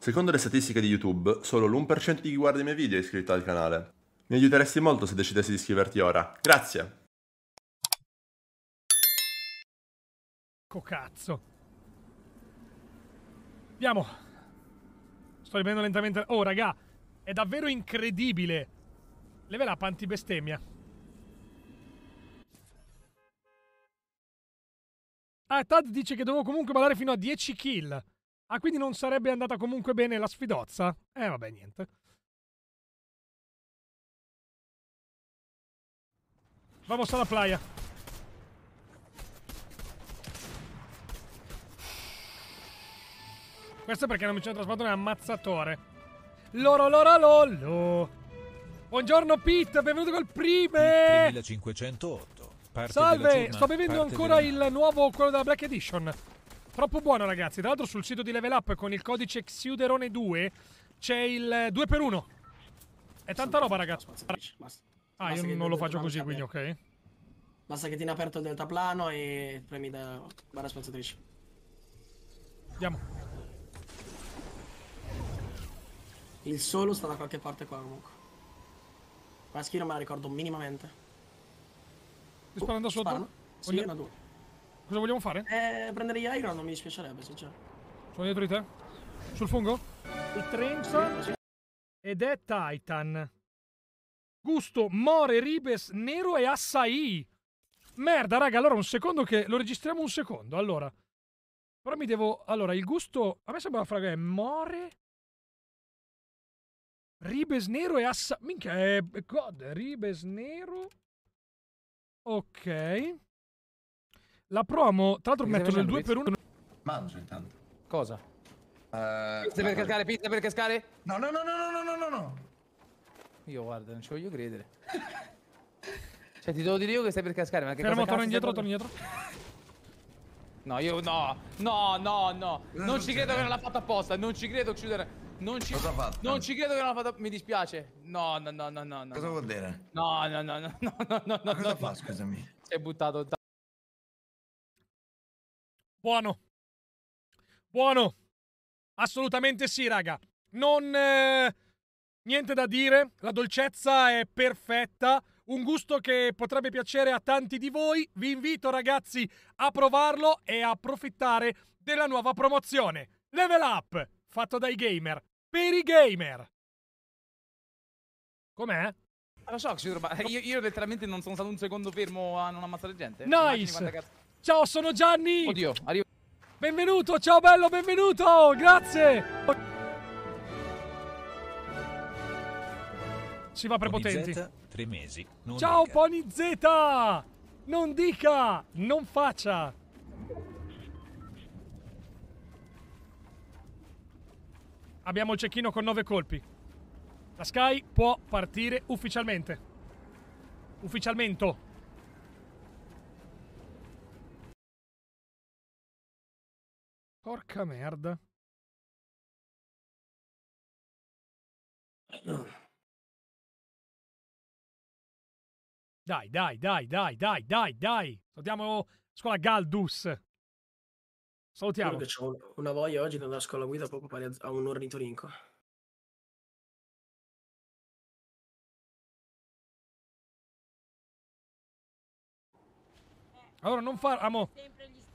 Secondo le statistiche di YouTube, solo l'1% di chi guarda i miei video è iscritto al canale. Mi aiuteresti molto se decidessi di iscriverti ora. Grazie! Cocazzo. Andiamo. Sto riprendendo lentamente... Oh, raga, è davvero incredibile. Level up antibestemmia. Ah, Tad dice che devo comunque ballare fino a 10 kill. Ah, quindi non sarebbe andata comunque bene la sfidozza? Eh, vabbè, niente. Vamos alla playa. Questo è perché non mi sono trasformato in ammazzatore. Loro loro lollo. Buongiorno Pete, benvenuto col prime. 3508. Salve, sto bevendo ancora della... il nuovo quello della Black Edition. Troppo buono, ragazzi. Tra l'altro, sul sito di Level Up con il codice Xiuderone2 c'è il 2 per 1 È tanta roba, ragazzi. Ah, io non lo faccio così, quindi, ok. Basta che tieni aperto il deltaplano e premi da barra spazzatrice. Andiamo. Il solo sta da qualche parte qua comunque. La schiena me la ricordo minimamente. Ti uh, sparano da sotto? Sì, Ogni... una due. Cosa vogliamo fare? Eh, prendere gli Iron non mi dispiacerebbe, sincero. Sono dietro di te? Sul fungo? Il Trenza. Ed è Titan. Gusto, More, Ribes, Nero e Assai. Merda, raga, allora un secondo che... Lo registriamo un secondo, allora. Però mi devo... Allora, il gusto... A me sembra una fraga è More... Ribes nero e Assai... Minchia, è... God, Ribes nero... Ok. La promo, tra l'altro metto nel 2 per 1 Mangio intanto. Cosa? Uh, pizza per cascare, pizza per cascare? No, no, no, no, no, no, no, no. Io guarda, non ci voglio credere. cioè, ti devo dire io che stai per cascare, ma che Fermo, cosa torno indietro, torno indietro. No, io no, no, no, no. Non, ci credo che non l'ha fatto apposta, non ci credo chiudere. Non ci, Cosa fatto? non ci credo che l'ha fatto. Mi dispiace. No, no, no, no, no. Cosa vuol dire? No, no, no, no, no, no, no. Ma cosa no, fa, no. scusami? Si è buttato. Buono. Buono. Assolutamente sì, raga. Non... Eh, niente da dire. La dolcezza è perfetta. Un gusto che potrebbe piacere a tanti di voi. Vi invito, ragazzi, a provarlo e a approfittare della nuova promozione. Level Up, fatto dai gamer. Per i gamer. Com'è? Lo so, Xur, ma io, io letteralmente non sono stato un secondo fermo a non ammazzare gente. Nice! Ciao, sono Gianni! Oddio, arrivo. Benvenuto, ciao bello, benvenuto! Grazie! Si va prepotenti. tre mesi. Non ciao dica. Pony Z! Non dica! Non faccia! Abbiamo il cecchino con nove colpi. La Sky può partire ufficialmente. Ufficialmente. Porca merda. Dai, dai, dai, dai, dai, dai, dai. Salutiamo scuola Galdus. Salutiamo. Che Ho una voglia oggi di andare a scuola guida proprio pari a un ornitorinco. Allora non far... Amo.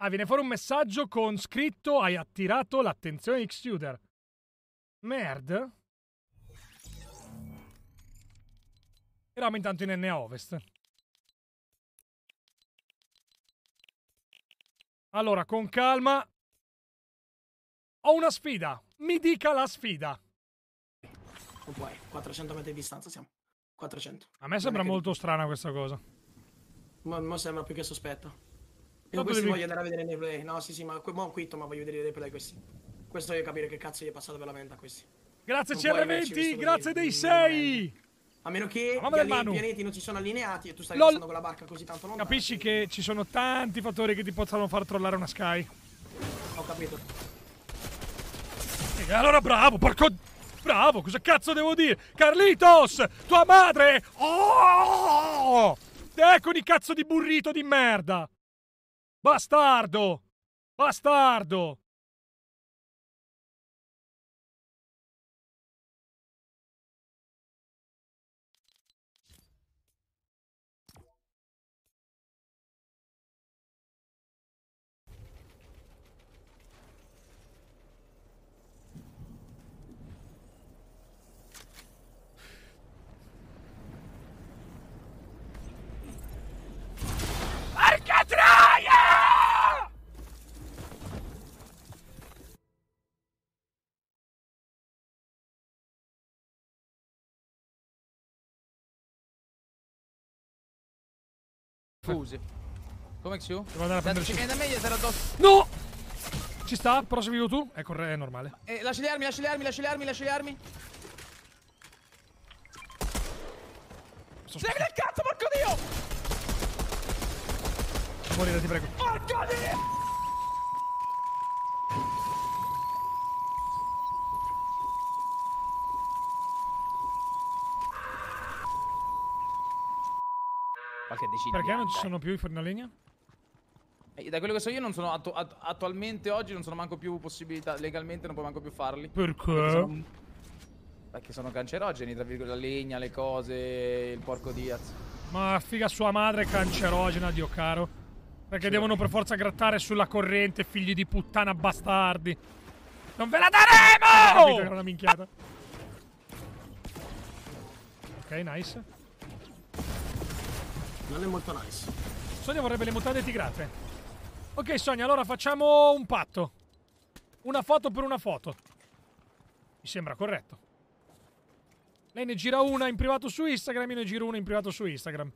Ah, viene fuori un messaggio con scritto hai attirato l'attenzione di Xtuder. Merda. Eravamo intanto in NA Ovest. Allora, con calma. Ho una sfida. Mi dica la sfida. Non puoi. 400 metri di distanza siamo. 400. A me sembra molto che... strana questa cosa. Ma, ma sembra più che sospetto. Io questo voglio andare a vedere i replay. No, sì, sì, ma mo quitto, ma voglio vedere i replay questi. Questo voglio capire che cazzo gli è passato per la mente a questi. Grazie CR20, grazie dei 6. A meno che i pianeti non si sono allineati e tu stai Lol. passando con la barca così tanto lontano. Capisci che ci sono tanti fattori che ti possono far trollare una Sky. Ho capito. E allora bravo, porco... Bravo, cosa cazzo devo dire? Carlitos, tua madre! Oh! Ecco di cazzo di burrito di merda! Bastardo! Bastardo! Scusi. Come XU? Devo andare a prendere Ci viene meglio sarà addosso. No! Ci sta, però se vivo tu è, è normale. Eh, lasci le armi, lasci le armi, lasci le armi, lasci le armi. Levi del cazzo, porco dio! Morire, ti prego. Porco dio! che decidi. Perché non ci andare. sono più i forni a eh, legna? Da quello che so io non sono attu att attualmente oggi non sono manco più possibilità legalmente non puoi manco più farli. Perché? Perché sono, perché sono cancerogeni, tra virgolette, la legna, le cose, il porco Diaz. Ma figa sua madre è cancerogena, Dio caro. Perché devono per forza grattare sulla corrente, figli di puttana bastardi. Non ve la daremo! Ho Capito, che era una minchiata. Ok, nice. Non è molto nice. Sonia vorrebbe le mutande tigrate. Ok, Sonia, allora facciamo un patto. Una foto per una foto. Mi sembra corretto. Lei ne gira una in privato su Instagram, io ne giro una in privato su Instagram.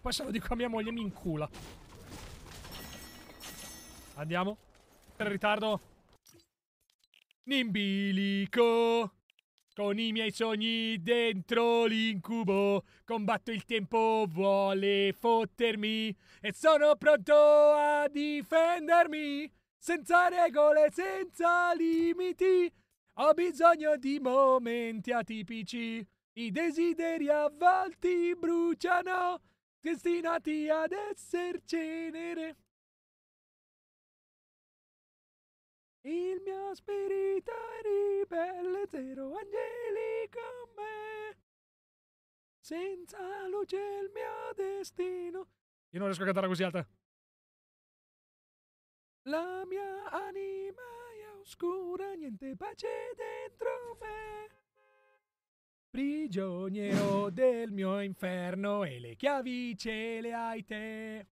Poi se lo dico a mia moglie mi incula. Andiamo. Per il ritardo. Nimbilico. Con i miei sogni dentro l'incubo, combatto il tempo, vuole fottermi e sono pronto a difendermi, senza regole, senza limiti. Ho bisogno di momenti atipici, i desideri avvalti bruciano, destinati ad esser cenere. Il mio spirito è ribelle, zero angeli con me. Senza luce il mio destino. Io non riesco a cantare così alta. La mia anima è oscura, niente pace dentro me. Prigioniero del mio inferno e le chiavi ce le hai te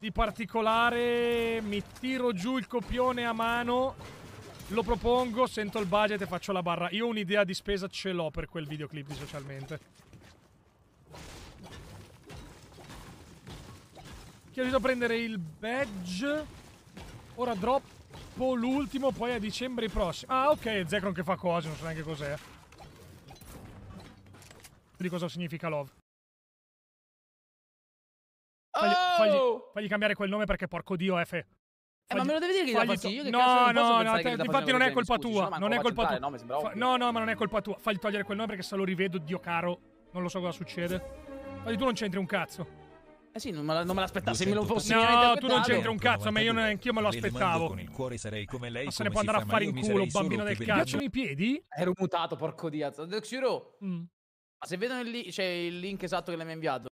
di particolare, mi tiro giù il copione a mano, lo propongo, sento il budget e faccio la barra. Io un'idea di spesa ce l'ho per quel videoclip di socialmente. Chi è riuscito a prendere il badge? Ora droppo l'ultimo, poi a dicembre prossimo. Ah, ok, Zekron che fa cose, non so neanche cos'è. Di cosa significa love. Fagli, fagli, oh! fagli cambiare quel nome perché porco dio, F. Eh, ma me lo devi dire che fagli... faccio io? Che no, no, no, te, infatti non è colpa scusi, tua. non è colpa tua. No, Fa... no, no, ma non è colpa tua. Fagli togliere quel nome perché se lo rivedo, Dio caro, non lo so cosa succede. Fagli, tu non c'entri un cazzo. Eh sì, non me, l'aspettavo. Se me lo fossi No, tu non c'entri un cazzo, ma io neanche me lo aspettavo. Con il cuore sarei come lei, ma se ne può andare a fare in culo, bambino del cazzo. Mi piacciono i piedi? Ero mutato, porco dio. azzo. Dex Hero. Mm. Ma se vedono il cioè, link esatto che le mi ha inviato,